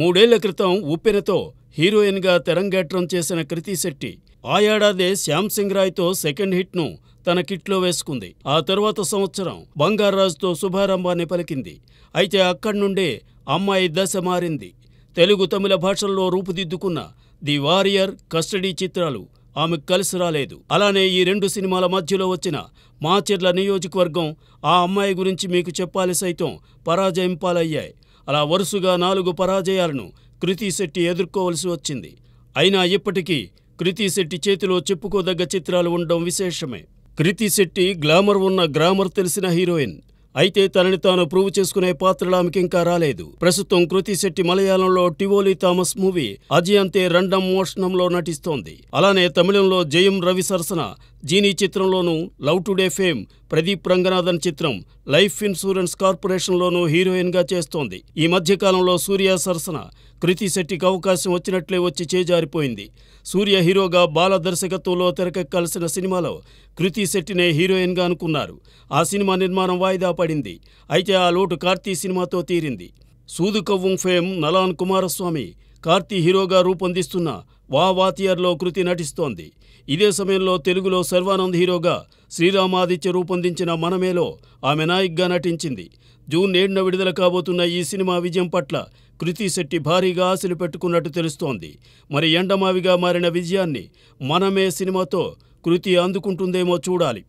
మూడేళ్ల క్రితం ఉప్పెనతో హీరోయిన్గా తెరంగేట్రం చేసిన కృతిశెట్టి ఆ ఏడాదే శ్యామ్సింగ్ రాయ్ రాయ్తో సెకండ్ హిట్ను తన కిట్లో వేసుకుంది ఆ తరువాత సంవత్సరం బంగారాజుతో శుభారంభాన్ని పలికింది అయితే అక్కడి నుండే అమ్మాయి దశ మారింది తెలుగు తమిళ భాషల్లో రూపుదిద్దుకున్న ది వారియర్ కస్టడీ చిత్రాలు ఆమెకు కలిసి రాలేదు అలానే ఈ రెండు సినిమాల మధ్యలో వచ్చిన మాచెర్ల నియోజకవర్గం ఆ అమ్మాయి గురించి మీకు చెప్పాలి సైతం పరాజయం పాలయ్యాయి అలా వరుసగా నాలుగు పరాజయాలను కృతిశెట్టి ఎదుర్కోవలసి వచ్చింది అయినా ఇప్పటికీ కృతిశెట్టి చేతిలో చెప్పుకోదగ్గ చిత్రాలు ఉండడం విశేషమే కృతిశెట్టి గ్లామర్ ఉన్న గ్రామర్ తెలిసిన హీరోయిన్ అయితే తనని తాను ప్రూవ్ చేసుకునే పాత్రలు ఆమెకింకా రాలేదు ప్రస్తుతం కృతిశెట్టి మలయాళంలో టివోలి థామస్ మూవీ అజయంతే రెండం మోషణంలో నటిస్తోంది అలానే తమిళంలో జయం రవి సరసన జీనీ చిత్రంలోనూ love today fame Pradeep Ranganathan చిత్రం లైఫ్ ఇన్సూరెన్స్ కార్పొరేషన్లోనూ హీరోయిన్గా చేస్తోంది ఈ మధ్యకాలంలో సూర్య సరసన కృతి శెట్టికి అవకాశం వచ్చినట్లే వచ్చి చేజారిపోయింది సూర్య హీరోగా బాల దర్శకత్వంలో తెరకెక్కాల్సిన సినిమాలో కృతి శెట్టినే హీరోయిన్గా అనుకున్నారు ఆ సినిమా నిర్మాణం వాయిదా పడింది అయితే ఆ లోటు కార్తీ సినిమాతో తీరింది సూదు కవ్వం ఫేమ్ నలాన్ కుమారస్వామి కార్తీ హీరోగా రూపొందిస్తున్న వావాతియర్లో కృతి నటిస్తోంది ఇదే సమయంలో తెలుగులో సర్వానంద్ హీరోగా శ్రీరామాదిత్య రూపొందించిన మనమేలో ఆమె నాయిక్గా నటించింది జూన్ ఏడున విడుదల కాబోతున్న ఈ సినిమా విజయం పట్ల కృతి శెట్టి భారీగా ఆశలు పెట్టుకున్నట్టు తెలుస్తోంది మరి ఎండమావిగా మారిన విజయాన్ని మనమే సినిమాతో కృతి అందుకుంటుందేమో చూడాలి